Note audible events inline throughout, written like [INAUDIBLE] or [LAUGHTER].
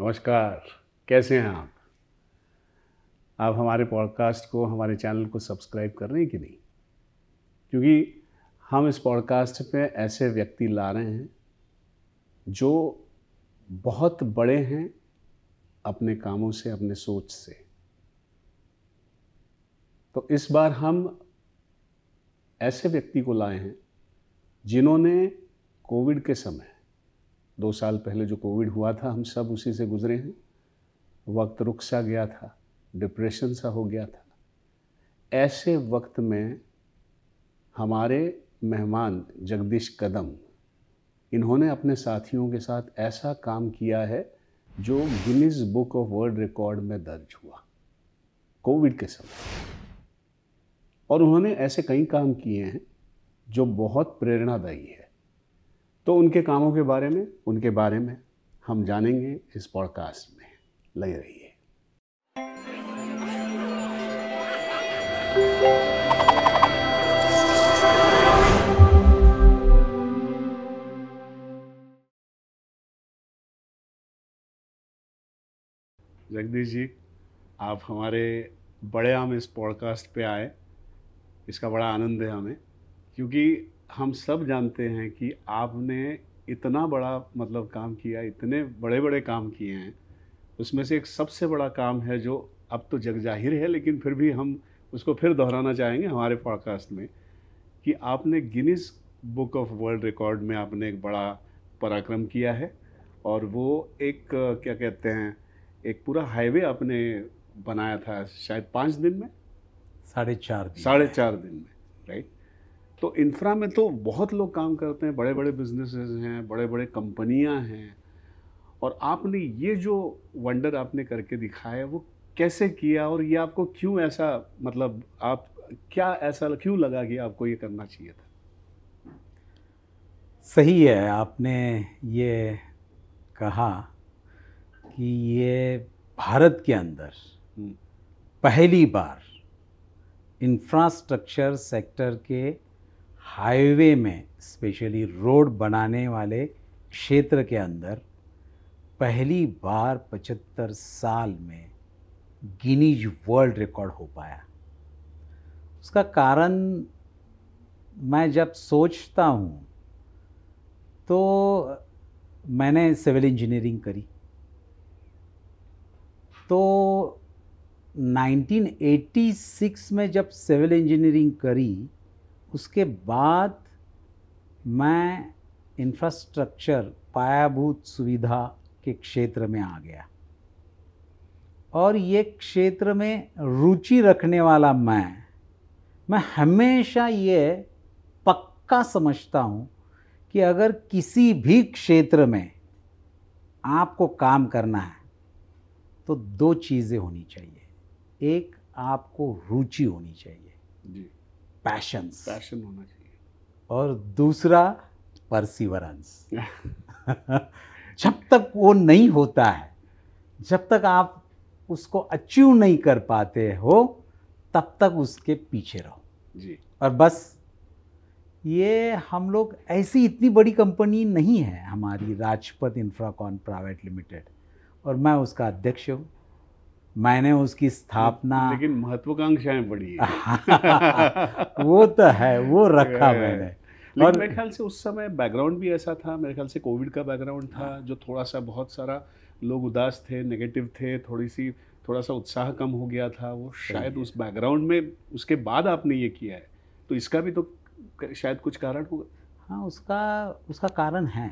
नमस्कार कैसे हैं आप आप हमारे पॉडकास्ट को हमारे चैनल को सब्सक्राइब कर रहे हैं कि नहीं क्योंकि हम इस पॉडकास्ट पे ऐसे व्यक्ति ला रहे हैं जो बहुत बड़े हैं अपने कामों से अपने सोच से तो इस बार हम ऐसे व्यक्ति को लाए हैं जिन्होंने कोविड के समय दो साल पहले जो कोविड हुआ था हम सब उसी से गुजरे हैं वक्त रुक सा गया था डिप्रेशन सा हो गया था ऐसे वक्त में हमारे मेहमान जगदीश कदम इन्होंने अपने साथियों के साथ ऐसा काम किया है जो Guinness book of world record में दर्ज हुआ कोविड के समय और उन्होंने ऐसे कई काम किए हैं जो बहुत प्रेरणादायी है तो उनके कामों के बारे में उनके बारे में हम जानेंगे इस पॉडकास्ट में लगे रहिए जगदीश जी आप हमारे बड़े आम इस पॉडकास्ट पे आए इसका बड़ा आनंद है हमें क्योंकि हम सब जानते हैं कि आपने इतना बड़ा मतलब काम किया इतने बड़े बड़े काम किए हैं उसमें से एक सबसे बड़ा काम है जो अब तो जग जाहिर है लेकिन फिर भी हम उसको फिर दोहराना चाहेंगे हमारे पॉडकास्ट में कि आपने Guinness book of world record में आपने एक बड़ा पराक्रम किया है और वो एक क्या कहते हैं एक पूरा हाईवे आपने बनाया था शायद पाँच दिन में साढ़े चार साढ़े चार दिन में तो इंफ्रा में तो बहुत लोग काम करते हैं बड़े बड़े बिजनेसेस हैं बड़े बड़े कंपनियां हैं और आपने ये जो वंडर आपने करके दिखाया वो कैसे किया और ये आपको क्यों ऐसा मतलब आप क्या ऐसा क्यों लगा कि आपको ये करना चाहिए था सही है आपने ये कहा कि ये भारत के अंदर हम्म। पहली बार इंफ्रास्ट्रक्चर सेक्टर के हाईवे में स्पेशली रोड बनाने वाले क्षेत्र के अंदर पहली बार 75 साल में गिनीज वर्ल्ड रिकॉर्ड हो पाया उसका कारण मैं जब सोचता हूँ तो मैंने सिविल इंजीनियरिंग करी तो 1986 में जब सिविल इंजीनियरिंग करी उसके बाद मैं इंफ्रास्ट्रक्चर पायाभूत सुविधा के क्षेत्र में आ गया और ये क्षेत्र में रुचि रखने वाला मैं मैं हमेशा ये पक्का समझता हूँ कि अगर किसी भी क्षेत्र में आपको काम करना है तो दो चीज़ें होनी चाहिए एक आपको रुचि होनी चाहिए जी पैशन पैशन होना चाहिए और दूसरा परसिवरेंस [LAUGHS] जब तक वो नहीं होता है जब तक आप उसको अचीव नहीं कर पाते हो तब तक उसके पीछे रहो जी और बस ये हम लोग ऐसी इतनी बड़ी कंपनी नहीं है हमारी राजपथ इंफ्राकॉन प्राइवेट लिमिटेड और मैं उसका अध्यक्ष हूँ मैंने उसकी स्थापना लेकिन महत्वाकांक्षाएं बड़ी है [LAUGHS] वो तो है वो रखा मैंने और मेरे ख्याल से उस समय बैकग्राउंड भी ऐसा था मेरे ख्याल से कोविड का बैकग्राउंड था हाँ। जो थोड़ा सा बहुत सारा लोग उदास थे नेगेटिव थे थोड़ी सी थोड़ा सा उत्साह कम हो गया था वो शायद उस बैकग्राउंड में उसके बाद आपने ये किया है तो इसका भी तो शायद कुछ कारण होगा हाँ उसका उसका कारण है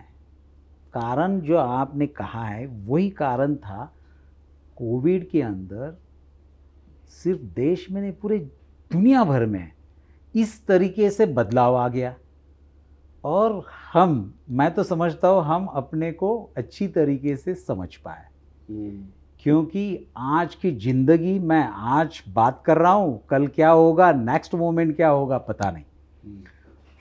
कारण जो आपने कहा है वही कारण था कोविड के अंदर सिर्फ देश में नहीं पूरे दुनिया भर में इस तरीके से बदलाव आ गया और हम मैं तो समझता हूँ हम अपने को अच्छी तरीके से समझ पाए हम्म। क्योंकि आज की ज़िंदगी मैं आज बात कर रहा हूँ कल क्या होगा नेक्स्ट मोमेंट क्या होगा पता नहीं हम्म।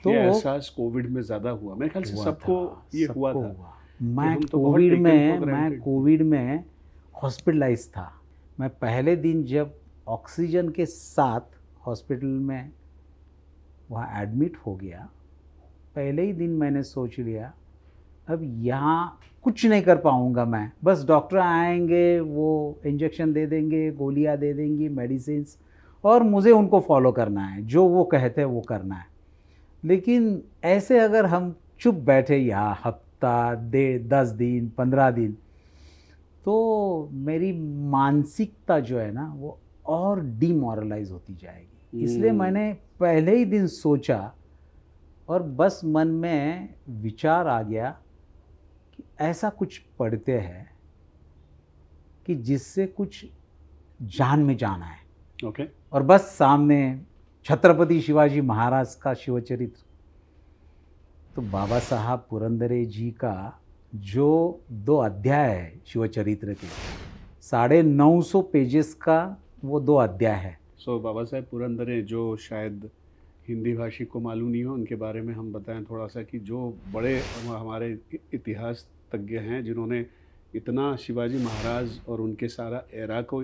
तो एहसास कोविड में ज़्यादा हुआ मेरे ख्याल से सबको ये हुआ, था। हुआ। मैं तो में मैं कोविड में हॉस्पिटलाइज था मैं पहले दिन जब ऑक्सीजन के साथ हॉस्पिटल में वहाँ एडमिट हो गया पहले ही दिन मैंने सोच लिया अब यहाँ कुछ नहीं कर पाऊँगा मैं बस डॉक्टर आएंगे वो इंजेक्शन दे देंगे गोलियाँ दे देंगी मेडिसिन और मुझे उनको फॉलो करना है जो वो कहते हैं वो करना है लेकिन ऐसे अगर हम चुप बैठे यहाँ हफ्ता दे दस दिन पंद्रह दिन तो मेरी मानसिकता जो है ना वो और डिमोरलाइज होती जाएगी इसलिए हम्म। मैंने पहले ही दिन सोचा और बस मन में विचार आ गया कि ऐसा कुछ पढ़ते हैं कि जिससे कुछ जान में जाना है ओके okay. और बस सामने छत्रपति शिवाजी महाराज का शिवचरित्र तो बाबा साहब पुरंदरे जी का जो दो अध्याय है शिवचरित्र के साढ़े नौ सौ पेजेस का वो दो अध्याय है सो so, बाबा साहेब पुरंदर जो शायद हिंदी भाषी को मालूम नहीं हो उनके बारे में हम बताएं थोड़ा सा कि जो बड़े हमारे इतिहास तज्ञ हैं जिन्होंने इतना शिवाजी महाराज और उनके सारा एरा को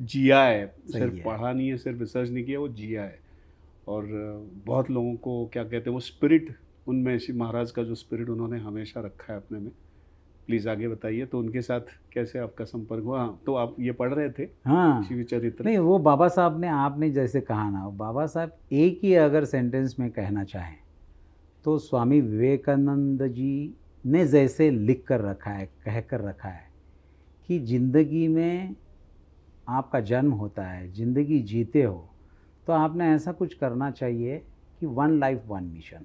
जिया है सिर्फ है। पढ़ा नहीं है सिर्फ रिसर्च नहीं किया वो जिया है और बहुत लोगों को क्या कहते हैं वो स्पिरिट उनमें महाराज का जो स्पिरिट उन्होंने हमेशा रखा है अपने में प्लीज आगे बताइए तो उनके साथ कैसे आपका संपर्क हुआ हाँ, तो आप ये पढ़ रहे थे हाँ चरित्र नहीं वो बाबा साहब ने आपने जैसे कहा ना बाबा साहब एक ही अगर सेंटेंस में कहना चाहें तो स्वामी विवेकानंद जी ने जैसे लिख कर रखा है कह कर रखा है कि ज़िंदगी में आपका जन्म होता है ज़िंदगी जीते हो तो आपने ऐसा कुछ करना चाहिए कि वन लाइफ वन मिशन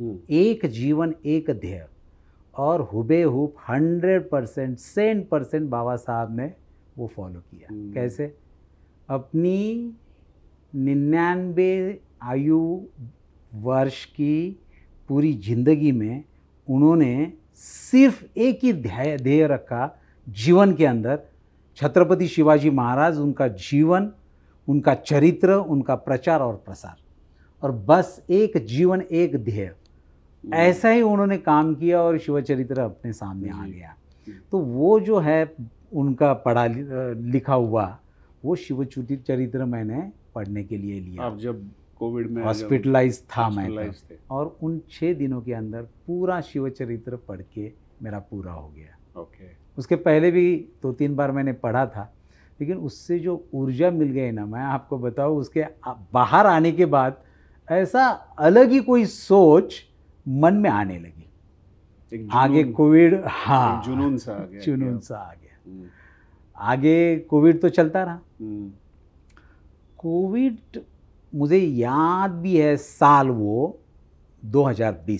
हम्म। एक जीवन एक ध्येय और हुबे हुब hundred percent cent percent Baba Saheb ने वो फॉलो किया हम्म। कैसे अपनी निन्यानवे आयु वर्ष की पूरी जिंदगी में उन्होंने सिर्फ एक ही ध्येय ध्येय रखा जीवन के अंदर छत्रपति शिवाजी महाराज उनका जीवन उनका चरित्र उनका प्रचार और प्रसार और बस एक जीवन एक ध्येय हम्म। ऐसा ही उन्होंने काम किया और शिवचरित्र अपने सामने आ गया तो वो जो है उनका पढ़ा लिखा हुआ वो शिव चरित्र मैंने पढ़ने के लिए लिया आप जब कोविड में हॉस्पिटलाइज था मैं तो। और उन छः दिनों के अंदर पूरा शिव चरित्र पढ़ के मेरा पूरा हो गया ओके उसके पहले भी दो तो तीन बार मैंने पढ़ा था लेकिन उससे जो ऊर्जा मिल गई ना मैं आपको बताऊँ उसके बाहर आने के बाद ऐसा अलग ही कोई सोच मन में आने लगी आगे कोविड हाँ जुनून सा आ गया जुनून सा आ गया हम्म। आगे कोविड तो चलता रहा हम्म। कोविड मुझे याद भी है साल वो 2020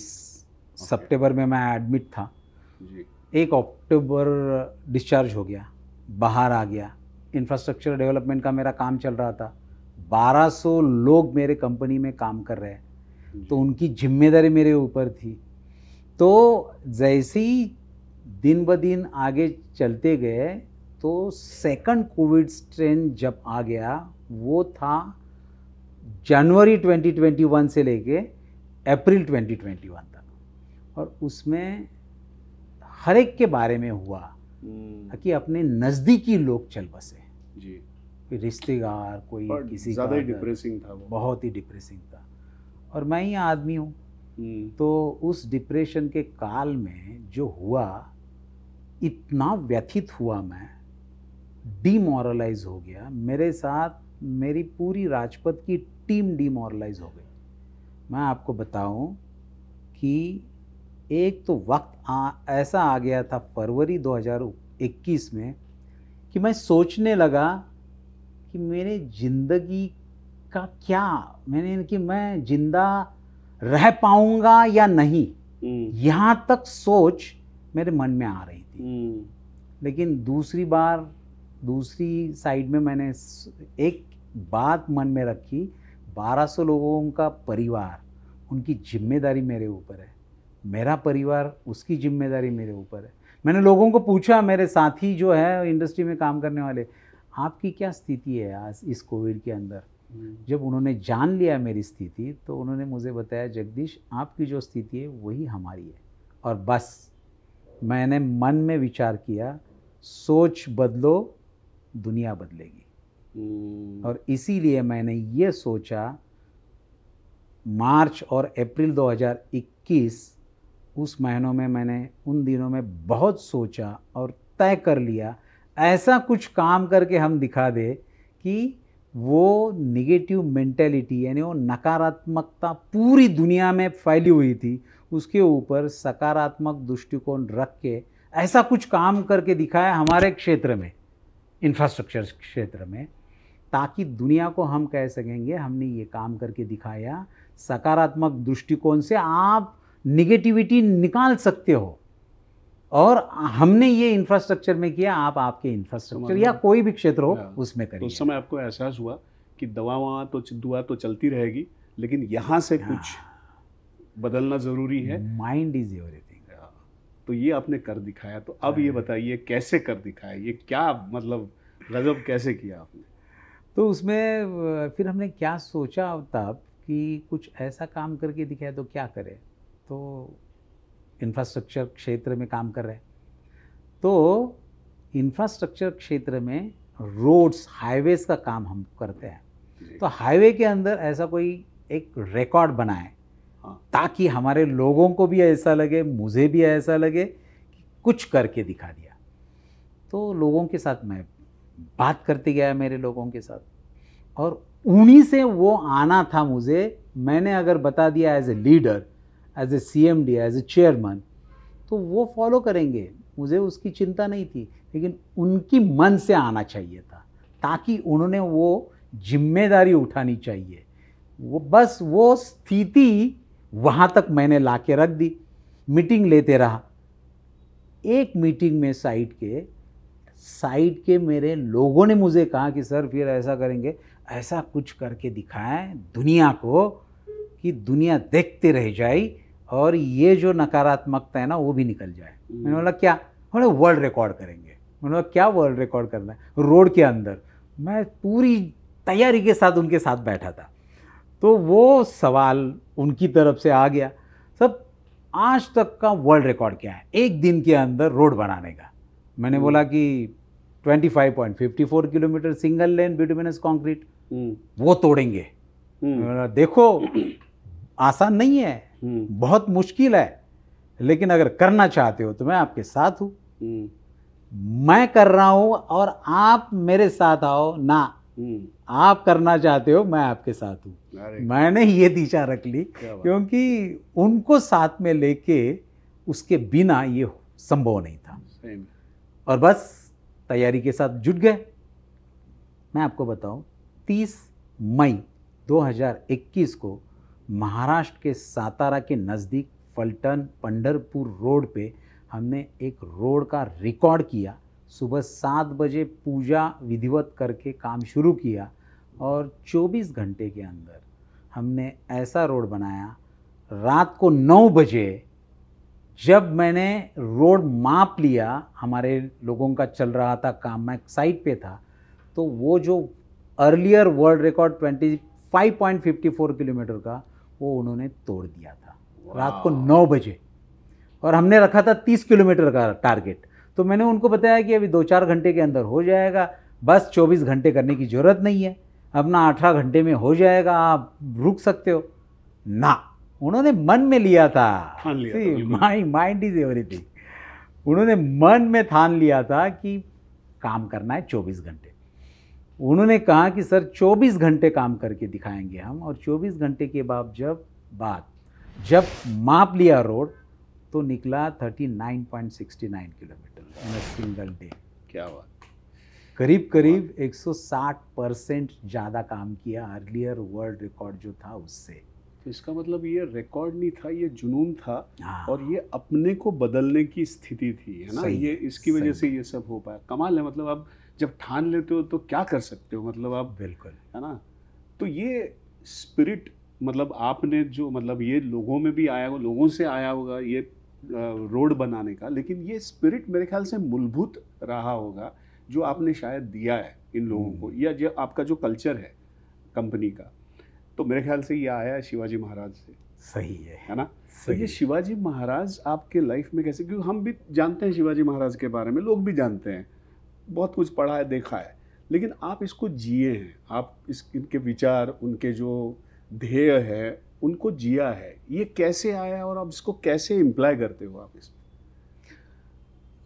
सितंबर में मैं एडमिट था जी। एक अक्टूबर डिस्चार्ज हो गया बाहर आ गया इंफ्रास्ट्रक्चर डेवलपमेंट का मेरा काम चल रहा था 1200 लोग मेरे कंपनी में काम कर रहे हैं तो उनकी जिम्मेदारी मेरे ऊपर थी तो जैसे ही दिन ब दिन आगे चलते गए तो सेकंड कोविड स्ट्रेन जब आ गया वो था जनवरी 2021 से लेके अप्रैल 2021 तक और उसमें हर एक के बारे में हुआ हम्म। कि अपने नज़दीकी लोग चल बसे जी रिश्तेदार कोई किसी का डिप्रेसिंग था वो बहुत ही डिप्रेसिंग और मैं ही आदमी हूँ हम्म। तो उस डिप्रेशन के काल में जो हुआ इतना व्यथित हुआ मैं डीमोरलाइज हो गया मेरे साथ मेरी पूरी राजपथ की टीम डीमोरलाइज हो गई मैं आपको बताऊं कि एक तो वक्त आ, ऐसा आ गया था फरवरी 2021 में कि मैं सोचने लगा कि मेरे ज़िंदगी का क्या मैंने इनकी मैं जिंदा रह पाऊंगा या नहीं हम्म। यहाँ तक सोच मेरे मन में आ रही थी हम्म। लेकिन दूसरी बार दूसरी साइड में मैंने एक बात मन में रखी 1200 लोगों का परिवार उनकी जिम्मेदारी मेरे ऊपर है मेरा परिवार उसकी जिम्मेदारी मेरे ऊपर है मैंने लोगों को पूछा मेरे साथी जो है इंडस्ट्री में काम करने वाले आपकी क्या स्थिति है आज इस कोविड के अंदर हम्म। जब उन्होंने जान लिया मेरी स्थिति तो उन्होंने मुझे बताया जगदीश आपकी जो स्थिति है वही हमारी है और बस मैंने मन में विचार किया सोच बदलो दुनिया बदलेगी हम्म। और इसीलिए मैंने ये सोचा मार्च और अप्रैल 2021 उस महीनों में मैंने उन दिनों में बहुत सोचा और तय कर लिया ऐसा कुछ काम करके हम दिखा दे कि वो निगेटिव मेंटेलिटी यानी वो नकारात्मकता पूरी दुनिया में फैली हुई थी उसके ऊपर सकारात्मक दृष्टिकोण रख के ऐसा कुछ काम करके दिखाया हमारे क्षेत्र में इंफ्रास्ट्रक्चर क्षेत्र में ताकि दुनिया को हम कह सकेंगे हमने ये काम करके दिखाया सकारात्मक दृष्टिकोण से आप निगेटिविटी निकाल सकते हो और हमने ये इंफ्रास्ट्रक्चर में किया आप आपके इंफ्रास्ट्रक्चर या कोई भी क्षेत्र हो उसमें करिए उस समय आपको एहसास हुआ कि दवा वहाँ तो दुआ तो चलती रहेगी लेकिन यहाँ से कुछ बदलना ज़रूरी है माइंड इज एवरीथिंग तो ये आपने कर दिखाया तो अब ये बताइए कैसे कर दिखाया ये क्या मतलब गजब कैसे किया आपने तो उसमें फिर हमने क्या सोचा तब कि कुछ ऐसा काम करके दिखाया तो क्या करें तो इंफ्रास्ट्रक्चर क्षेत्र में काम कर रहे हैं तो इंफ्रास्ट्रक्चर क्षेत्र में रोड्स हाईवेज का काम हम करते हैं तो हाईवे के अंदर ऐसा कोई एक रिकॉर्ड बनाए हाँ। ताकि हमारे लोगों को भी ऐसा लगे मुझे भी ऐसा लगे कि कुछ करके दिखा दिया तो लोगों के साथ मैं बात करते गया मेरे लोगों के साथ और उन्हीं से वो आना था मुझे मैंने अगर बता दिया as a leader as a C M D as a chairman तो वो फॉलो करेंगे मुझे उसकी चिंता नहीं थी लेकिन उनकी मन से आना चाहिए था ताकि उन्होंने वो जिम्मेदारी उठानी चाहिए वो बस वो स्थिति वहाँ तक मैंने ला के रख दी मीटिंग लेते रहा एक मीटिंग में साइड के साइड के मेरे लोगों ने मुझे कहा कि सर फिर ऐसा करेंगे ऐसा कुछ करके दिखाएं दुनिया को कि दुनिया देखते रह जाए और ये जो नकारात्मकता है ना वो भी निकल जाए मैंने बोला क्या बोले वर्ल्ड रिकॉर्ड करेंगे मैंने बोला क्या वर्ल्ड रिकॉर्ड करना है रोड के अंदर मैं पूरी तैयारी के साथ उनके साथ बैठा था तो वो सवाल उनकी तरफ से आ गया सब आज तक का वर्ल्ड रिकॉर्ड क्या है एक दिन के अंदर रोड बनाने का मैंने बोला कि 25.54 kilometre single lane bituminous concrete वो तोड़ेंगे हम्म। देखो [CLEARS THROAT] आसान नहीं है हम्म। बहुत मुश्किल है लेकिन अगर करना चाहते हो तो मैं आपके साथ हूँ हम्म। मैं कर रहा हूँ और आप मेरे साथ आओ ना हम्म। आप करना चाहते हो मैं आपके साथ हूँ मैंने ये दिशा रख ली क्योंकि उनको साथ में लेके उसके बिना ये संभव नहीं था और बस तैयारी के साथ जुट गए मैं आपको बताऊं 30 मई 2021 को महाराष्ट्र के सातारा के नज़दीक फल्टन पंडरपुर रोड पे हमने एक रोड का रिकॉर्ड किया सुबह सात बजे पूजा विधिवत करके काम शुरू किया और 24 घंटे के अंदर हमने ऐसा रोड बनाया रात को 9 बजे जब मैंने रोड माप लिया हमारे लोगों का चल रहा था काम मैं साइट पे था तो वो जो अर्लियर वर्ल्ड रिकॉर्ड 25.54 किलोमीटर का वो उन्होंने तोड़ दिया था रात को नौ बजे और हमने रखा था तीस किलोमीटर का टारगेट तो मैंने उनको बताया कि अभी दो चार घंटे के अंदर हो जाएगा बस चौबीस घंटे करने की ज़रूरत नहीं है अपना अठारह घंटे में हो जाएगा आप रुक सकते हो ना उन्होंने मन में लिया था माई माइंड इज एवरीथिंग उन्होंने मन में थान लिया था कि काम करना है चौबीस घंटे उन्होंने कहा कि सर 24 घंटे काम करके दिखाएंगे हम और 24 घंटे के बाद जब बात जब माप लिया रोड तो निकला 39.69 किलोमीटर इन सिंगल डे क्या बात करीब करीब 160 परसेंट ज़्यादा काम किया अर्लियर वर्ल्ड रिकॉर्ड जो था उससे तो इसका मतलब ये रिकॉर्ड नहीं था ये जुनून था हाँ। और ये अपने को बदलने की स्थिति थी है ना ये इसकी वजह से ये सब हो पाया कमाल है मतलब अब जब ठान लेते हो तो क्या कर सकते हो मतलब आप बिल्कुल है ना तो ये स्पिरिट मतलब आपने जो मतलब ये लोगों में भी आया होगा लोगों से आया होगा ये रोड बनाने का लेकिन ये स्पिरिट मेरे ख्याल से मूलभूत रहा होगा जो आपने शायद दिया है इन लोगों को हम्म। या जो आपका जो कल्चर है कंपनी का तो मेरे ख्याल से ये आया है शिवाजी महाराज से सही है है ना तो ये शिवाजी महाराज आपके लाइफ में कैसे क्योंकि हम भी जानते हैं शिवाजी महाराज के बारे में लोग भी जानते हैं बहुत कुछ पढ़ा है देखा है लेकिन आप इसको जिए हैं आप इस इनके विचार उनके जो ध्येय है उनको जिया है ये कैसे आया और आप इसको कैसे इम्प्लाय करते हो आप इसमें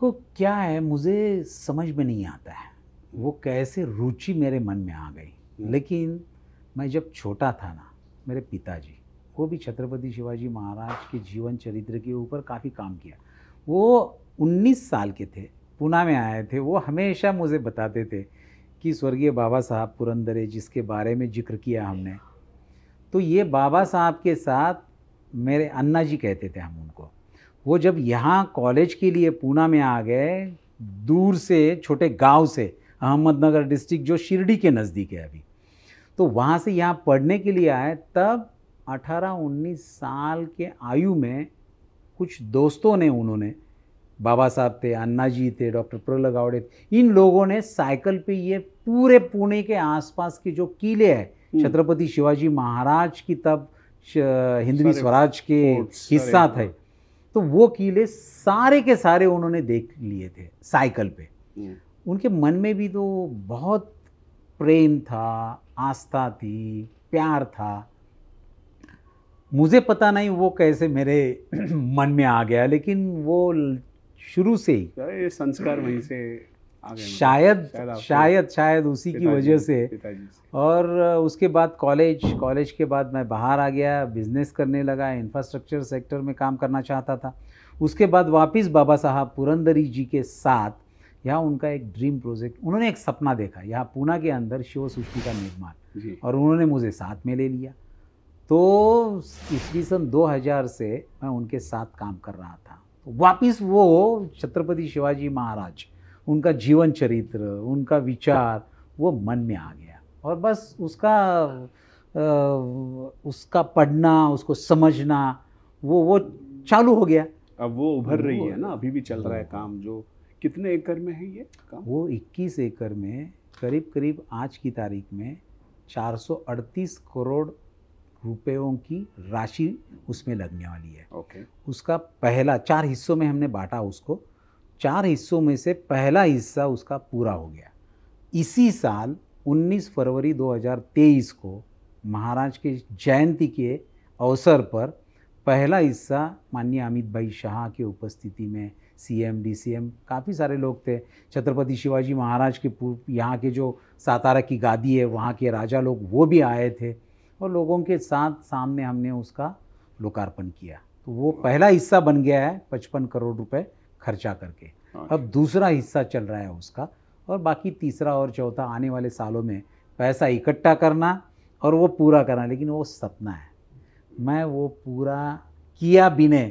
तो क्या है मुझे समझ में नहीं आता है वो कैसे रुचि मेरे मन में आ गई हम्म। लेकिन मैं जब छोटा था ना मेरे पिताजी वो भी छत्रपति शिवाजी महाराज के जीवन चरित्र के ऊपर काफ़ी काम किया वो 19 साल के थे पूना में आए थे वो हमेशा मुझे बताते थे कि स्वर्गीय बाबा साहब है जिसके बारे में जिक्र किया हमने तो ये बाबा साहब के साथ मेरे अन्ना जी कहते थे हम उनको वो जब यहाँ कॉलेज के लिए पूना में आ गए दूर से छोटे गांव से अहमदनगर डिस्ट्रिक्ट जो शिरडी के नज़दीक है अभी तो वहाँ से यहाँ पढ़ने के लिए आए तब 18-19 साल के आयु में कुछ दोस्तों ने उन्होंने बाबा साहब थे अन्ना जी थे डॉक्टर प्रलग आवड़े इन लोगों ने साइकिल पे ये पूरे पुणे के आसपास के जो किले हैं हम्म। छत्रपति शिवाजी महाराज की तब हिंदवी स्वराज के हिस्सा हाँ। थे तो वो किले सारे के सारे उन्होंने देख लिए थे साइकिल पे हम्म। उनके मन में भी तो बहुत प्रेम था आस्था थी प्यार था मुझे पता नहीं वो कैसे मेरे [CLEARS THROAT] मन में आ गया लेकिन वो शुरू से ही ये संस्कार वहीं से शायद शायद शायद, शायद उसी की वजह से, से और उसके बाद कॉलेज कॉलेज के बाद मैं बाहर आ गया बिजनेस करने लगा इंफ्रास्ट्रक्चर सेक्टर में काम करना चाहता था उसके बाद वापस बाबा साहब पुरंदरी जी के साथ यहाँ उनका एक ड्रीम प्रोजेक्ट उन्होंने एक सपना देखा यहाँ पूना के अंदर शिव सृष्टि का निर्माण और उन्होंने मुझे साथ में ले लिया तो ईस्वी सन 2000 से मैं उनके साथ काम कर रहा था वापिस वो छत्रपति शिवाजी महाराज उनका जीवन चरित्र उनका विचार वो मन में आ गया और बस उसका उसका पढ़ना उसको समझना वो वो चालू हो गया अब वो उभर रही है ना अभी भी चल रहा है काम जो कितने एकड़ में है ये काम वो 21 एकड़ में करीब करीब आज की तारीख में 438 करोड़ रुपयों की राशि उसमें लगने वाली है ओके okay. उसका पहला चार हिस्सों में हमने बांटा उसको चार हिस्सों में से पहला हिस्सा उसका पूरा हो गया इसी साल 19 फरवरी 2023 को महाराज के जयंती के अवसर पर पहला हिस्सा माननीय अमित भाई शाह के उपस्थिति में सीएम डीसीएम काफ़ी सारे लोग थे छत्रपति शिवाजी महाराज के पूर्व यहाँ के जो सातारा की गादी है वहाँ के राजा लोग वो भी आए थे और लोगों के साथ सामने हमने उसका लोकार्पण किया तो वो पहला हिस्सा बन गया है पचपन करोड़ रुपए खर्चा करके हाँ अब दूसरा हिस्सा चल रहा है उसका और बाकी तीसरा और चौथा आने वाले सालों में पैसा इकट्ठा करना और वो पूरा करना लेकिन वो सपना है मैं वो पूरा किया बिने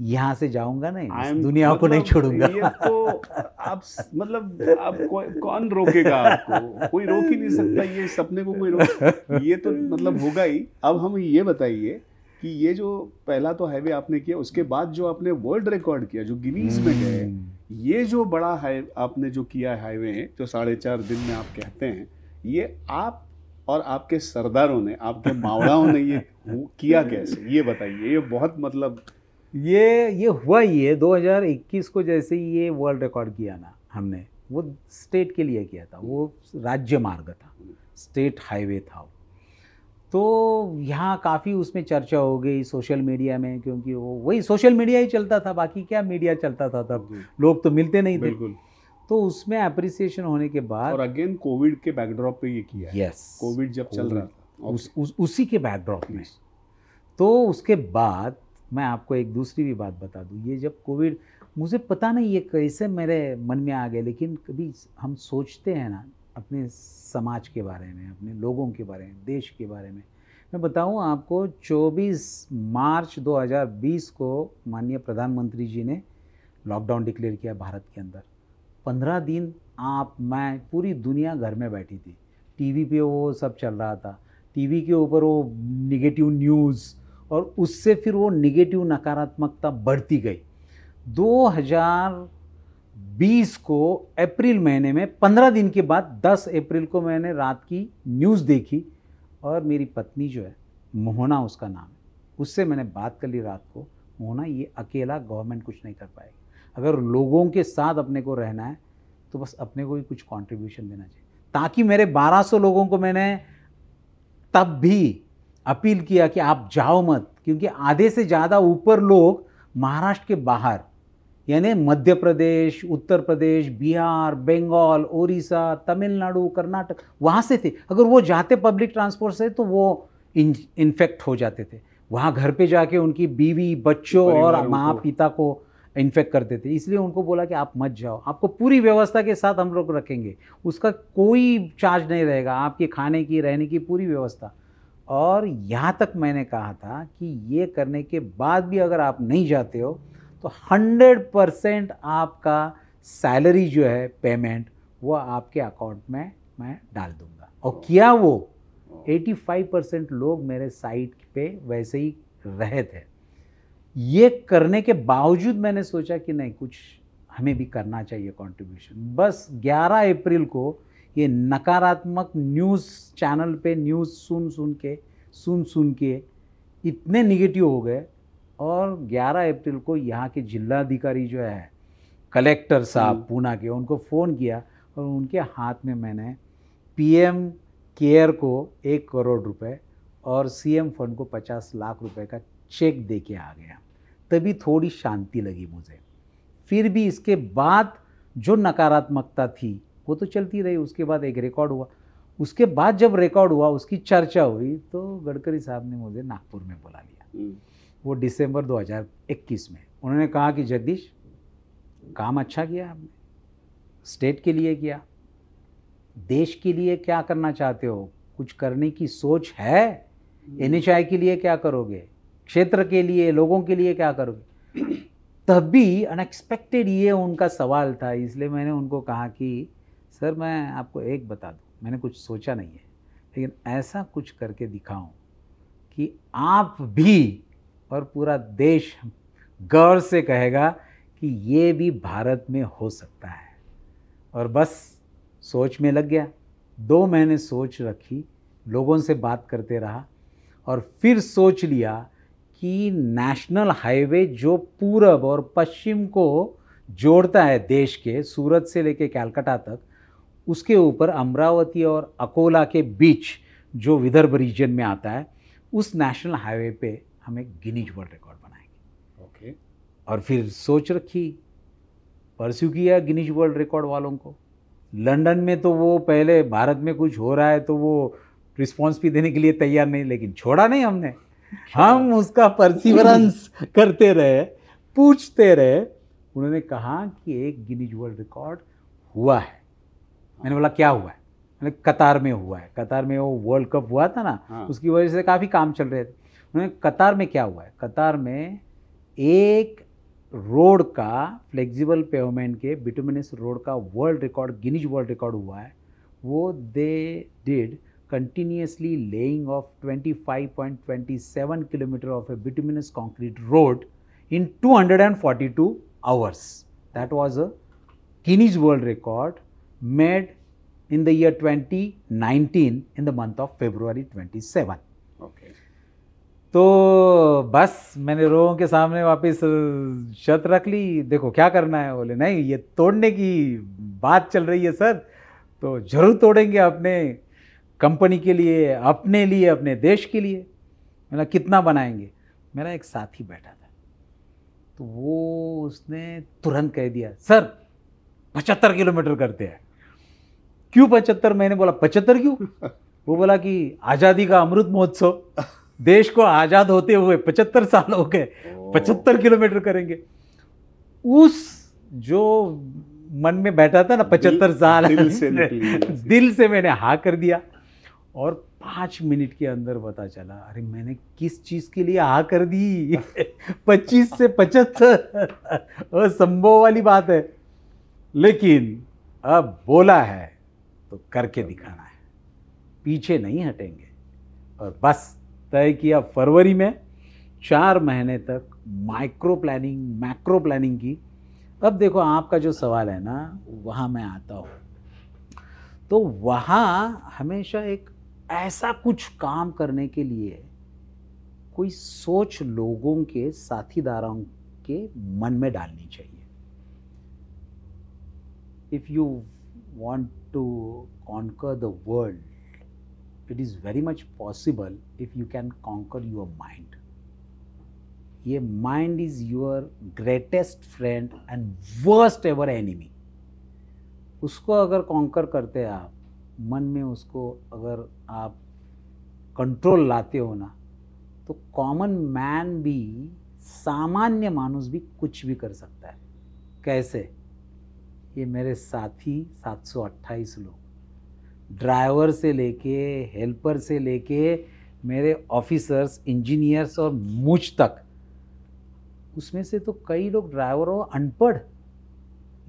यहाँ से जाऊंगा नहीं I'm, दुनिया मतलब, को नहीं मतलब छोड़ूंगा ये तो आप मतलब आप को, कौन रोकेगा आपको कोई रोक ही नहीं सकता ये सपने को कोई रोक ये तो मतलब होगा ही अब हम ये बताइए कि ये जो पहला तो हाईवे आपने किया उसके बाद जो आपने वर्ल्ड रिकॉर्ड किया जो गिनीज में गए हम्म। ये जो बड़ा है आपने जो किया हाईवे जो साढ़े चार दिन में आप कहते हैं ये आप और आपके सरदारों ने आपके मावड़ाओं ने ये किया कैसे ये बताइए ये बहुत मतलब ये ये हुआ ही ये 2021 को जैसे ही ये वर्ल्ड रिकॉर्ड किया ना हमने वो स्टेट के लिए किया था वो राज्य मार्ग था स्टेट हाईवे था तो यहाँ काफ़ी उसमें चर्चा हो गई सोशल मीडिया में क्योंकि वो वही सोशल मीडिया ही चलता था बाकी क्या मीडिया चलता था तब लोग तो मिलते नहीं थे बिल्कुल तो उसमें अप्रिसिएशन होने के बाद और अगेन कोविड के बैकड्रॉप पे ये किया यस कोविड जब चल रहा था उस, उस उसी के बैकड्रॉप में तो उसके बाद मैं आपको एक दूसरी भी बात बता दूँ ये जब कोविड मुझे पता नहीं ये कैसे मेरे मन में आ गए लेकिन कभी हम सोचते हैं ना अपने समाज के बारे में अपने लोगों के बारे में देश के बारे में मैं बताऊं आपको 24 मार्च 2020 को माननीय प्रधानमंत्री जी ने लॉकडाउन डिक्लेयर किया भारत के अंदर 15 दिन आप मैं पूरी दुनिया घर में बैठी थी टीवी पे वो सब चल रहा था टीवी के ऊपर वो निगेटिव न्यूज़ और उससे फिर वो निगेटिव नकारात्मकता बढ़ती गई 2020 को अप्रैल महीने में 15 दिन के बाद 10 अप्रैल को मैंने रात की न्यूज़ देखी और मेरी पत्नी जो है मोहना उसका नाम है उससे मैंने बात कर ली रात को मोहना ये अकेला गवर्नमेंट कुछ नहीं कर पाएगी अगर लोगों के साथ अपने को रहना है तो बस अपने को ही कुछ कॉन्ट्रीब्यूशन देना चाहिए ताकि मेरे 1200 लोगों को मैंने तब भी अपील किया कि आप जाओ मत क्योंकि आधे से ज़्यादा ऊपर लोग महाराष्ट्र के बाहर यानी मध्य प्रदेश उत्तर प्रदेश बिहार बंगाल ओडिशा तमिलनाडु कर्नाटक वहाँ से थे अगर वो जाते पब्लिक ट्रांसपोर्ट से तो वो इन्फेक्ट हो जाते थे वहाँ घर पे जाके उनकी बीवी बच्चों और माँ पिता को इन्फेक्ट करते थे इसलिए उनको बोला कि आप मत जाओ आपको पूरी व्यवस्था के साथ हम लोग रखेंगे उसका कोई चार्ज नहीं रहेगा आपके खाने की रहने की पूरी व्यवस्था और यहाँ तक मैंने कहा था कि ये करने के बाद भी अगर आप नहीं जाते हो तो 100 परसेंट आपका सैलरी जो है पेमेंट वो आपके अकाउंट में मैं डाल दूँगा और किया वो 85 परसेंट लोग मेरे साइट पे वैसे ही रहे थे ये करने के बावजूद मैंने सोचा कि नहीं कुछ हमें भी करना चाहिए कंट्रीब्यूशन बस 11 अप्रैल को ये नकारात्मक न्यूज़ चैनल पे न्यूज़ सुन सुन के सुन सुन के इतने निगेटिव हो गए और 11 अप्रैल को यहाँ के जिलाधिकारी जो है कलेक्टर साहब हम्म। पूना के उनको फ़ोन किया और उनके हाथ में मैंने पीएम केयर को एक करोड़ रुपए और सीएम फंड को पचास लाख रुपए का चेक दे के आ गया तभी थोड़ी शांति लगी मुझे फिर भी इसके बाद जो नकारात्मकता थी वो तो चलती रही उसके बाद एक रिकॉर्ड हुआ उसके बाद जब रिकॉर्ड हुआ उसकी चर्चा हुई तो गडकरी साहब ने मुझे नागपुर में बुला लिया हम्म। वो दिसंबर 2021 में उन्होंने कहा कि जगदीश काम अच्छा किया आपने स्टेट के लिए किया देश के लिए क्या करना चाहते हो कुछ करने की सोच है हम्म। एन के लिए क्या करोगे क्षेत्र के लिए लोगों के लिए क्या करोगे तभी अनएक्सपेक्टेड ये उनका सवाल था इसलिए मैंने उनको कहा कि सर मैं आपको एक बता दूँ मैंने कुछ सोचा नहीं है लेकिन ऐसा कुछ करके दिखाऊं कि आप भी और पूरा देश गौर से कहेगा कि ये भी भारत में हो सकता है और बस सोच में लग गया दो महीने सोच रखी लोगों से बात करते रहा और फिर सोच लिया कि नेशनल हाईवे जो पूरब और पश्चिम को जोड़ता है देश के सूरत से लेके कैलकाटा तक उसके ऊपर अमरावती और अकोला के बीच जो विदर्भ रीजन में आता है उस नेशनल हाईवे पे हम एक गिनीज वर्ल्ड रिकॉर्ड बनाएंगे ओके okay. और फिर सोच रखी परस्यू किया गिनीज वर्ल्ड रिकॉर्ड वालों को लंदन में तो वो पहले भारत में कुछ हो रहा है तो वो रिस्पॉन्स भी देने के लिए तैयार नहीं लेकिन छोड़ा नहीं हमने [LAUGHS] हम उसका परसिवरेंस [LAUGHS] करते रहे पूछते रहे उन्होंने कहा कि एक गिनीज वर्ल्ड रिकॉर्ड हुआ है मैंने बोला क्या हुआ है मैंने कतार में हुआ है कतार में वो वर्ल्ड कप हुआ था ना हाँ। उसकी वजह से काफ़ी काम चल रहे थे उन्होंने कतार में क्या हुआ है कतार में एक रोड का फ्लेक्सिबल पेमेंट के बिटुमिनस रोड का world record Guinness world record हुआ है वो they did kilometre of a 25.27 concrete road in two hundred and forty 242 hours that was a Guinness world record made in the year 2019 in the month of February 27. Okay. तो बस मैंने लोगों के सामने वापस शर्त रख ली देखो क्या करना है बोले नहीं ये तोड़ने की बात चल रही है सर तो ज़रूर तोड़ेंगे अपने कंपनी के लिए अपने लिए अपने देश के लिए मैंने कितना बनाएंगे मेरा एक साथी बैठा था तो वो उसने तुरंत कह दिया सर पचहत्तर किलोमीटर करते हैं क्यों पचहत्तर मैंने बोला पचहत्तर क्यों [LAUGHS] वो बोला कि आज़ादी का अमृत महोत्सव देश को आज़ाद होते हुए पचहत्तर साल हो गए पचहत्तर किलोमीटर करेंगे उस जो मन में बैठा था ना पचहत्तर साल दिल से [LAUGHS] दिल से मैंने हा कर दिया और पांच मिनट के अंदर पता चला अरे मैंने किस चीज़ के लिए हा कर दी [LAUGHS] पच्चीस से पचहत्तर असंभव वाली बात है लेकिन अब बोला है तो करके दिखाना है पीछे नहीं हटेंगे और बस तय किया फरवरी में चार महीने तक माइक्रो प्लानिंग मैक्रो प्लानिंग की अब देखो आपका जो सवाल है ना वहाँ मैं आता हूँ तो वहाँ हमेशा एक ऐसा कुछ काम करने के लिए कोई सोच लोगों के साथीदारों के मन में डालनी चाहिए if you want to conquer the world, it is very much possible if you can conquer your mind. Your mind is your greatest friend and worst ever enemy. उसको अगर कॉन्कर करते हैं आप मन में उसको अगर आप कंट्रोल लाते हो ना तो कॉमन मैन भी सामान्य मानुस भी कुछ भी कर सकता है कैसे ये मेरे साथी 728 लोग ड्राइवर से लेके हेल्पर से लेके मेरे ऑफिसर्स इंजीनियर्स और मुझ तक उसमें से तो कई लोग ड्राइवर और अनपढ़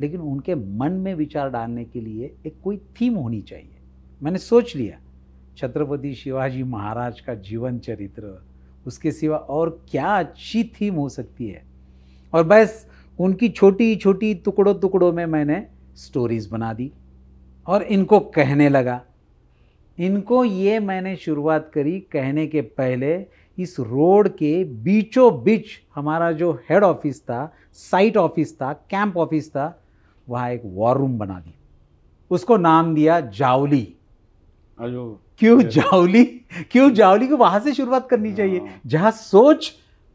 लेकिन उनके मन में विचार डालने के लिए एक कोई थीम होनी चाहिए मैंने सोच लिया छत्रपति शिवाजी महाराज का जीवन चरित्र उसके सिवा और क्या अच्छी थीम हो सकती है और बस उनकी छोटी छोटी टुकड़ों टुकड़ों में मैंने स्टोरीज़ बना दी और इनको कहने लगा इनको ये मैंने शुरुआत करी कहने के पहले इस रोड के बीचों बीच हमारा जो हेड ऑफिस था साइट ऑफिस था कैंप ऑफिस था वहाँ एक वॉर रूम बना दी उसको नाम दिया जावली क्यों जावली क्यों जावली को वहाँ से शुरुआत करनी चाहिए हाँ। जहाँ सोच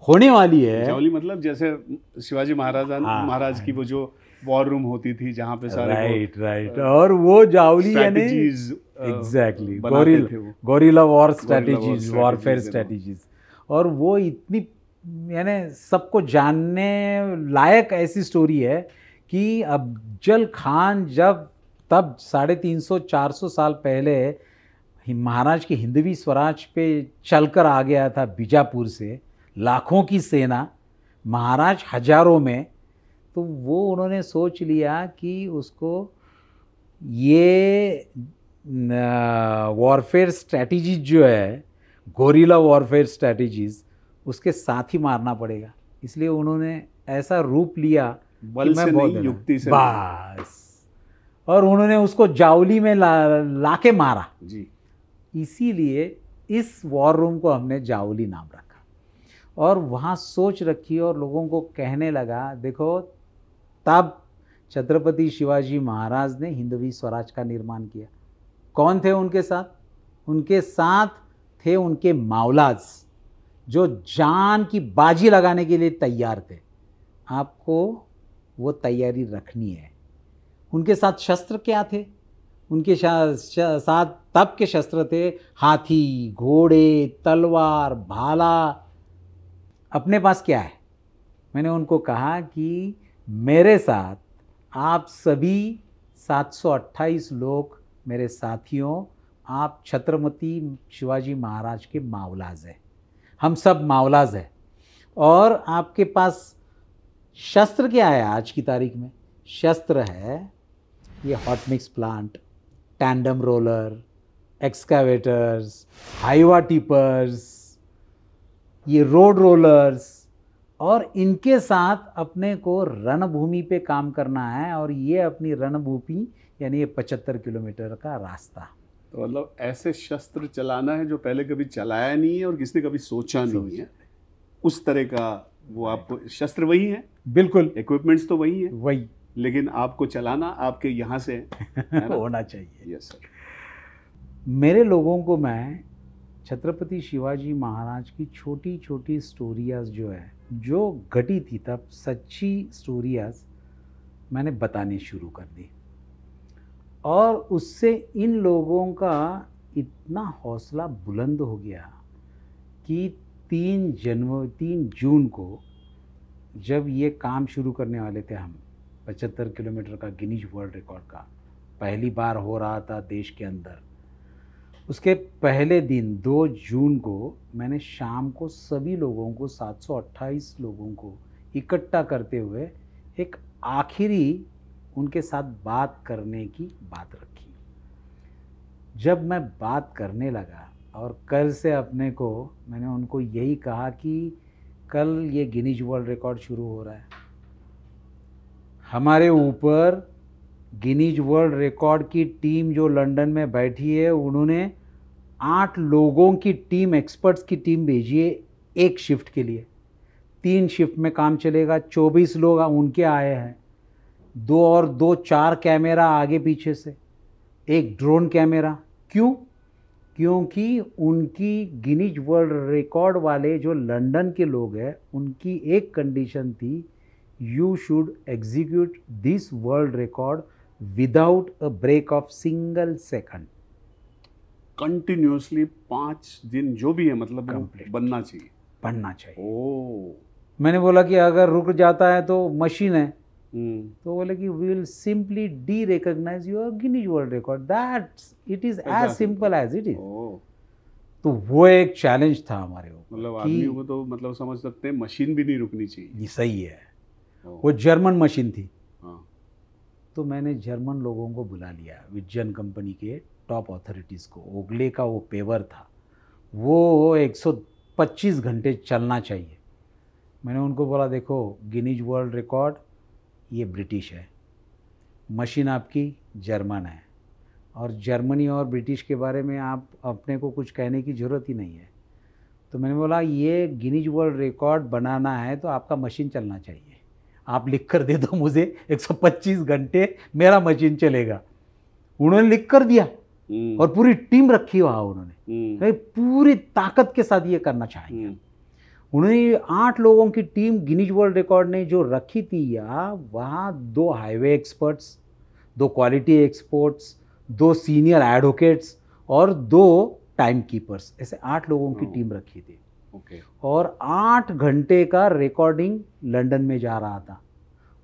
होने वाली है जावली मतलब जैसे शिवाजी महाराज हाँ, हाँ। महाराज की वो जो वॉर रूम होती थी जहाँ पे सारे राइट राइट और वो जावली यानी एग्जैक्टली गोरिल guerrilla war strategies warfare strategies और वो इतनी यानी सबको जानने लायक ऐसी स्टोरी है कि अफजल खान जब तब साढ़े तीन सौ चार सौ साल पहले महाराज के हिंदवी स्वराज पे चलकर आ गया था बीजापुर से लाखों की सेना महाराज हजारों में तो वो उन्होंने सोच लिया कि उसको ये वॉरफेयर स्ट्रैटेजीज जो है गोरिला वॉरफेयर स्ट्रैटेजीज उसके साथ ही मारना पड़ेगा इसलिए उन्होंने ऐसा रूप लिया बल से नहीं युक्ति से बस और उन्होंने उसको जावली में ला, लाके मारा जी इसीलिए इस वॉर रूम को हमने जावली नाम रखा और वहाँ सोच रखी और लोगों को कहने लगा देखो तब छत्रपति शिवाजी महाराज ने हिंदवी स्वराज का निर्माण किया कौन थे उनके साथ उनके साथ थे उनके मावलाज जो जान की बाजी लगाने के लिए तैयार थे आपको वो तैयारी रखनी है उनके साथ शस्त्र क्या थे उनके साथ तप के शस्त्र थे हाथी घोड़े तलवार भाला अपने पास क्या है मैंने उनको कहा कि मेरे साथ आप सभी 728 लोग मेरे साथियों आप छत्रपति शिवाजी महाराज के मावलाज हैं हम सब मावलाज हैं और आपके पास शस्त्र क्या है आज की तारीख में शस्त्र है ये hot mix plant tandem roller excavators Hyva tippers ये रोड रोलर्स और इनके साथ अपने को रणभूमि पे काम करना है और ये अपनी रणभूमि यानी ये पचहत्तर किलोमीटर का रास्ता तो मतलब ऐसे शस्त्र चलाना है जो पहले कभी चलाया नहीं है और किसने कभी सोचा नहीं है उस तरह का वो आपको शस्त्र वही है बिल्कुल इक्विपमेंट्स तो वही है वही लेकिन आपको चलाना आपके यहाँ से [LAUGHS] होना चाहिए यस सर मेरे लोगों को मैं छत्रपति शिवाजी महाराज की छोटी छोटी स्टोरियाज जो है जो घटी थी तब सच्ची स्टोरियाज मैंने बतानी शुरू कर दी और उससे इन लोगों का इतना हौसला बुलंद हो गया कि तीन जनवरी तीन जून को जब ये काम शुरू करने वाले थे हम पचहत्तर किलोमीटर का गिनीज वर्ल्ड रिकॉर्ड का पहली बार हो रहा था देश के अंदर उसके पहले दिन 2 जून को मैंने शाम को सभी लोगों को 728 लोगों को इकट्ठा करते हुए एक आखिरी उनके साथ बात करने की बात रखी जब मैं बात करने लगा और कल से अपने को मैंने उनको यही कहा कि कल ये गिनीज वर्ल्ड रिकॉर्ड शुरू हो रहा है हमारे ऊपर गिनीज वर्ल्ड रिकॉर्ड की टीम जो लंदन में बैठी है उन्होंने आठ लोगों की टीम एक्सपर्ट्स की टीम भेजिए एक शिफ्ट के लिए तीन शिफ्ट में काम चलेगा चौबीस लोग उनके आए हैं दो और दो चार कैमरा आगे पीछे से एक ड्रोन कैमरा क्यों क्योंकि उनकी गिनीज वर्ल्ड रिकॉर्ड वाले जो लंदन के लोग हैं उनकी एक कंडीशन थी you should execute this world record without a break of single second continuously पांच दिन जो भी है मतलब बनना चाहिए बनना चाहिए ओ मैंने बोला कि अगर रुक जाता है तो मशीन है हम्म। तो बोले कि we will simply derecognise your Guinness world record that it is as simple as it is तो वो एक चैलेंज था हमारे ऊपर मतलब आदमी को तो मतलब समझ सकते हैं मशीन भी नहीं रुकनी चाहिए सही है वो जर्मन मशीन थी हाँ। तो मैंने जर्मन लोगों को बुला लिया विजन कंपनी के टॉप अथॉरिटीज़ को ओगले का वो पेवर था वो 125 घंटे चलना चाहिए मैंने उनको बोला देखो गिनीज वर्ल्ड रिकॉर्ड ये ब्रिटिश है मशीन आपकी जर्मन है और जर्मनी और ब्रिटिश के बारे में आप अपने को कुछ कहने की ज़रूरत ही नहीं है तो मैंने बोला ये गिनीज वर्ल्ड रिकॉर्ड बनाना है तो आपका मशीन चलना चाहिए आप लिख कर दे दो मुझे 125 घंटे मेरा मशीन चलेगा उन्होंने लिख कर दिया हम्म। और पूरी टीम रखी वहां उन्होंने हम्म। पूरी ताकत के साथ ये करना चाहेंगे हम्म। उन्होंने आठ लोगों की टीम गिनीज वर्ल्ड रिकॉर्ड ने जो रखी थी या वहाँ दो हाईवे एक्सपर्ट्स दो क्वालिटी एक्सपर्ट्स दो सीनियर एडवोकेट्स और दो टाइम कीपर्स ऐसे आठ लोगों की टीम रखी थी ओके और आठ घंटे का रिकॉर्डिंग लंदन में जा रहा था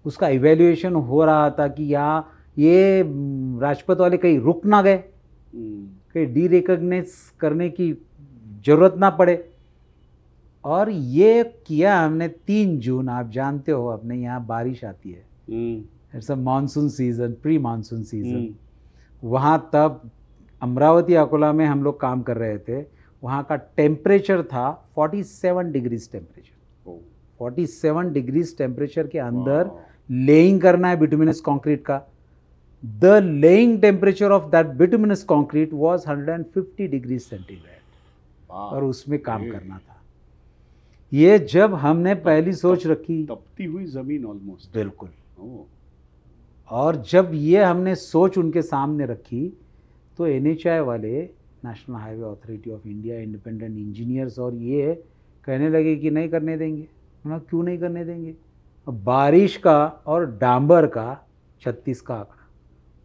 उसका इवेल्युएशन हो रहा था कि या ये राजपथ वाले कहीं रुक ना गए कहीं डी रिकग्नाइज करने की ज़रूरत ना पड़े और ये किया हमने तीन जून आप जानते हो अपने यहाँ बारिश आती है it's a monsoon season pre monsoon season वहाँ तब अमरावती अकोला में हम लोग काम कर रहे थे वहाँ का टेम्परेचर था 47 degrees temperature forty seven degrees temperature के अंदर लेइंग करना है बिटुमिनस कंक्रीट का the laying temperature of that bituminous concrete was 150 degree centigrade और उसमें काम करना था ये जब हमने पहली सोच रखी तपती हुई जमीन ऑलमोस्ट बिल्कुल और जब ये हमने सोच उनके सामने रखी तो एन वाले national highway authority of India independent engineers और ये कहने लगे कि नहीं करने देंगे क्यों नहीं करने देंगे बारिश का और डांबर का छत्तीस का आंकड़ा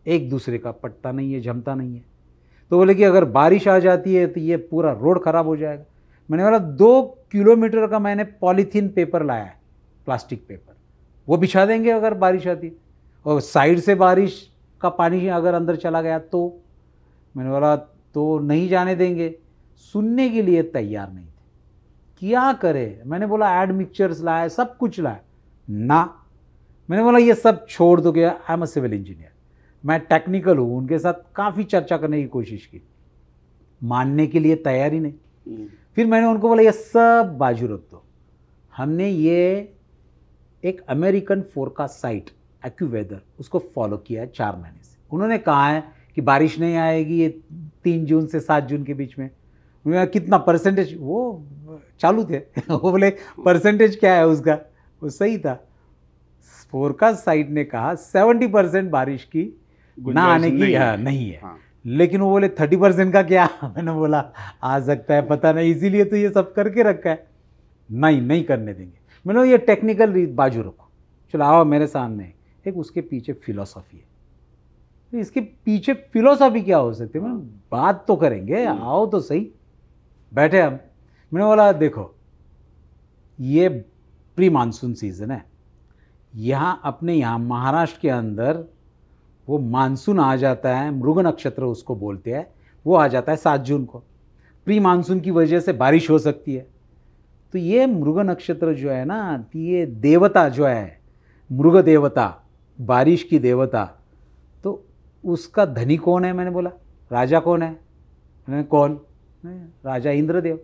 एक दूसरे का पटता नहीं है जमता नहीं है तो बोले कि अगर बारिश आ जाती है तो ये पूरा रोड ख़राब हो जाएगा मैंने बोला दो किलोमीटर का मैंने पॉलीथीन पेपर लाया है प्लास्टिक पेपर वो बिछा देंगे अगर बारिश आती और साइड से बारिश का पानी अगर अंदर चला गया तो मैंने बोला तो नहीं जाने देंगे सुनने के लिए तैयार नहीं थे क्या करे मैंने बोला एड मिक्सचर्स लाए सब कुछ लाए ना मैंने बोला ये सब छोड़ दो गया I am a civil engineer मैं टेक्निकल हूँ उनके साथ काफ़ी चर्चा करने की कोशिश की मानने के लिए तैयार ही नहीं हम्म। फिर मैंने उनको बोला ये सब बाजू रख दो हमने ये एक अमेरिकन फोरकास्ट साइट एक्यूवेदर उसको फॉलो किया है चार महीने से उन्होंने कहा है कि बारिश नहीं आएगी ये तीन जून से सात जून के बीच में कितना परसेंटेज वो चालू थे [LAUGHS] वो बोले परसेंटेज क्या है उसका वो सही था फोरकास्ट साइट ने कहा सेवेंटी परसेंट बारिश की ना आने की नहीं है, हाँ, नहीं है। हाँ। लेकिन वो बोले थर्टी परसेंट का क्या [LAUGHS] मैंने बोला आ सकता है पता नहीं इसीलिए तो ये सब करके रखा है नहीं नहीं करने देंगे मैंने ये टेक्निकल बाजू रखो चलो आओ मेरे सामने एक उसके पीछे फिलोसॉफी है तो इसके पीछे फिलोसॉफी क्या हो सकती है मैंने बात तो करेंगे हम्म। आओ तो सही बैठे हम मैंने बोला देखो ये प्री मानसून सीज़न है यहाँ अपने यहाँ महाराष्ट्र के अंदर वो मानसून आ जाता है मृग नक्षत्र उसको बोलते हैं वो आ जाता है सात जून को प्री मानसून की वजह से बारिश हो सकती है तो ये मृग नक्षत्र जो है ना ये देवता जो है मृग देवता बारिश की देवता तो उसका धनी कौन है मैंने बोला राजा कौन है मैंने कौन राजा इंद्रदेव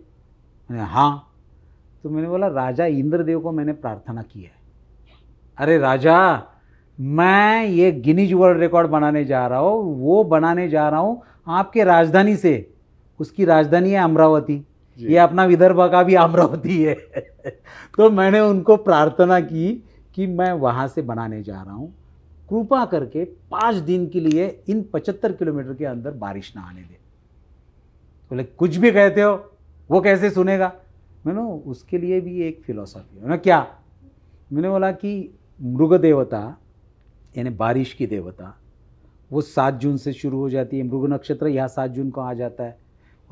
मैंने हाँ तो मैंने बोला राजा इंद्रदेव को मैंने प्रार्थना की है अरे राजा मैं ये गिनीज वर्ल्ड रिकॉर्ड बनाने जा रहा हूँ वो बनाने जा रहा हूँ आपके राजधानी से उसकी राजधानी है अमरावती ये अपना विदर्भ का भी अमरावती है [LAUGHS] तो मैंने उनको प्रार्थना की कि मैं वहाँ से बनाने जा रहा हूँ कृपा करके पाँच दिन के लिए इन पचहत्तर किलोमीटर के अंदर बारिश ना आने दे तो बोले तो कुछ भी कहते हो वो कैसे सुनेगा मैंने उसके लिए भी एक फिलोसॉफी है ना क्या मैंने बोला कि मृग देवता यानी बारिश की देवता वो सात जून से शुरू हो जाती है मृग नक्षत्र यहाँ सात जून को आ जाता है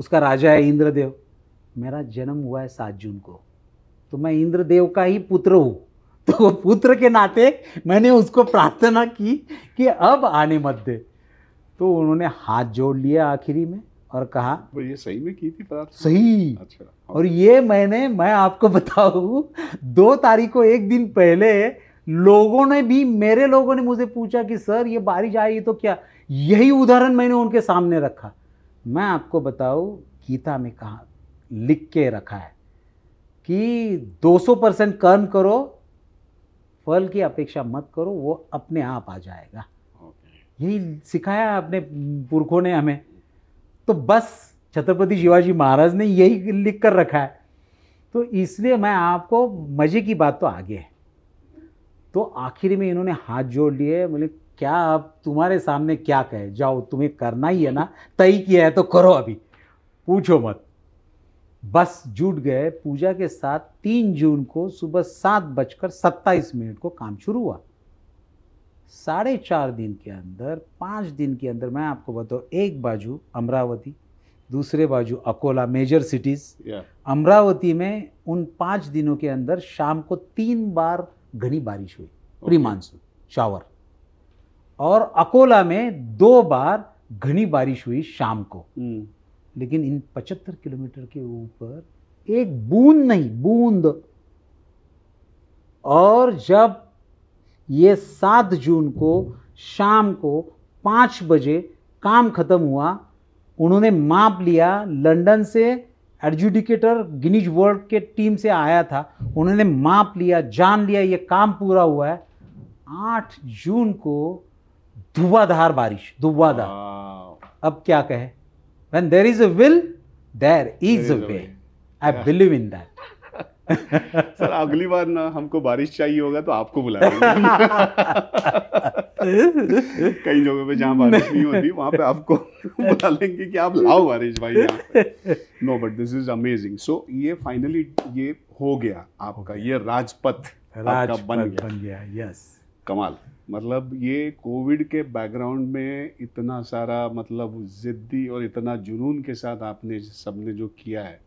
उसका राजा है इंद्रदेव मेरा जन्म हुआ है सात जून को तो मैं इंद्रदेव का ही पुत्र हूँ [LAUGHS] तो पुत्र के नाते मैंने उसको प्रार्थना की कि अब आने मत दे तो उन्होंने हाथ जोड़ लिया आखिरी में और कहा वो ये सही में की थी प्रार्थना सही अच्छा और ये मैंने मैं आपको बताऊ दो तारीख को एक दिन पहले लोगों ने भी मेरे लोगों ने मुझे पूछा कि सर ये बारिश आई तो क्या यही उदाहरण मैंने उनके सामने रखा मैं आपको बताऊं गीता में कहा लिख के रखा है कि 200 परसेंट कर्म करो फल की अपेक्षा मत करो वो अपने आप आ जाएगा यही सिखाया अपने पुरखों ने हमें तो बस छत्रपति शिवाजी महाराज ने यही लिख कर रखा है तो इसलिए मैं आपको मज़े की बात तो आगे है तो आखिर में इन्होंने हाथ जोड़ लिए बोले क्या अब तुम्हारे सामने क्या कहे जाओ तुम्हें करना ही है ना तय किया है तो करो अभी पूछो मत बस जुट गए पूजा के साथ तीन जून को सुबह सात बजकर सत्ताईस मिनट को काम शुरू हुआ साढ़े चार दिन के अंदर पाँच दिन के अंदर मैं आपको बताऊँ एक बाजू अमरावती दूसरे बाजू Akola major cities yeah. Amravati में उन पाँच दिनों के अंदर शाम को तीन बार घनी बारिश हुई प्री मानसून शावर और अकोला में दो बार घनी बारिश हुई शाम को हम्म। लेकिन इन पचहत्तर किलोमीटर के ऊपर एक बूंद नहीं बूंद और जब ये सात जून को शाम को पांच बजे काम खत्म हुआ उन्होंने माप लिया लंदन से एडजुडिकेटर गिनीज वर्ल्ड के टीम से आया था उन्होंने माप लिया जान लिया ये काम पूरा हुआ है आठ जून को धुआधार बारिश धुआधार अब क्या कहे when there is a will there is a way I believe in that sir अगली बार ना हमको बारिश चाहिए होगा तो आपको बुला कई जगहों पे जहाँ बारिश नहीं होती वहाँ पे आपको बुला लेंगे कि आप लाओ बारिश भाई no but this is amazing so ये फाइनली ये हो गया आपका ये राजपथ राज बन बन गया यस कमाल मतलब ये कोविड के बैकग्राउंड में इतना सारा मतलब ज़िद्दी और इतना जुनून के साथ आपने सबने जो किया है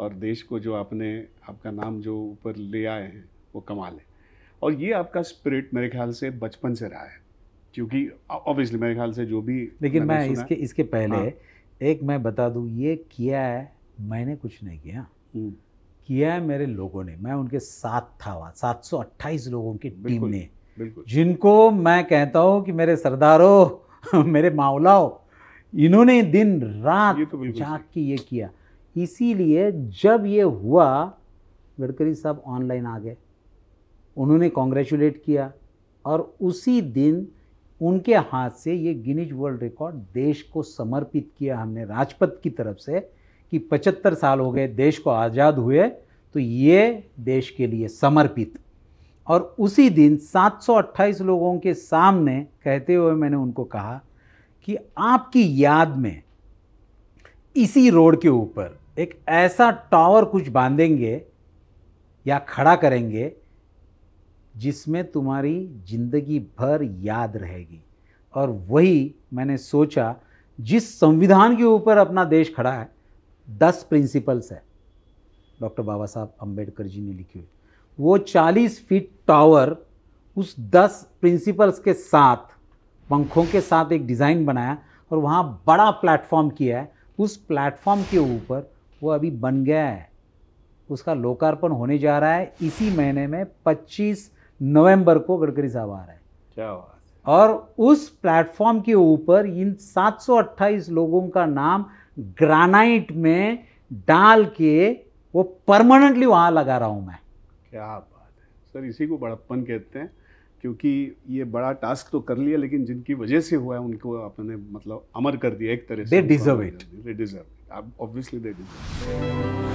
और देश को जो आपने आपका नाम जो ऊपर ले आए हैं वो कमाल है और ये आपका स्पिरिट मेरे ख्याल से बचपन से रहा है क्योंकि ऑब्वियसली मेरे ख्याल से जो भी लेकिन मैं इसके इसके पहले हाँ। एक मैं बता दूँ ये किया है मैंने कुछ नहीं किया हम्म। किया है मेरे लोगों ने मैं उनके साथ था वहाँ सात लोगों की टीम ने जिनको मैं कहता हूँ कि मेरे सरदारो [LAUGHS] मेरे मावलाओ इन्होंने दिन तो रात तो जाग के ये किया इसीलिए जब ये हुआ गडकरी साहब ऑनलाइन आ गए उन्होंने कॉन्ग्रेचुलेट किया और उसी दिन उनके हाथ से ये गिनीज वर्ल्ड रिकॉर्ड देश को समर्पित किया हमने राजपथ की तरफ से कि 75 साल हो गए देश को आज़ाद हुए तो ये देश के लिए समर्पित और उसी दिन 728 लोगों के सामने कहते हुए मैंने उनको कहा कि आपकी याद में इसी रोड के ऊपर एक ऐसा टावर कुछ बांधेंगे या खड़ा करेंगे जिसमें तुम्हारी ज़िंदगी भर याद रहेगी और वही मैंने सोचा जिस संविधान के ऊपर अपना देश खड़ा है दस प्रिंसिपल्स है डॉक्टर बाबा साहब अम्बेडकर जी ने लिखी हुई वो चालीस फीट टावर उस दस प्रिंसिपल्स के साथ पंखों के साथ एक डिज़ाइन बनाया और वहाँ बड़ा प्लेटफॉर्म किया है उस प्लेटफॉर्म के ऊपर वो अभी बन गया है उसका लोकार्पण होने जा रहा है इसी महीने में 25 नवंबर को गडकरी साहब आ रहे हैं क्या बात और उस प्लेटफॉर्म के ऊपर इन 728 लोगों का नाम ग्रानाइट में डाल के वो परमानेंटली वहाँ लगा रहा हूँ मैं क्या बात है सर इसी को बड़प्पन कहते हैं क्योंकि ये बड़ा टास्क तो कर लिया लेकिन जिनकी वजह से हुआ है उनको आपने मतलब अमर कर दिया एक तरह से they deserve it they deserve obviously they did.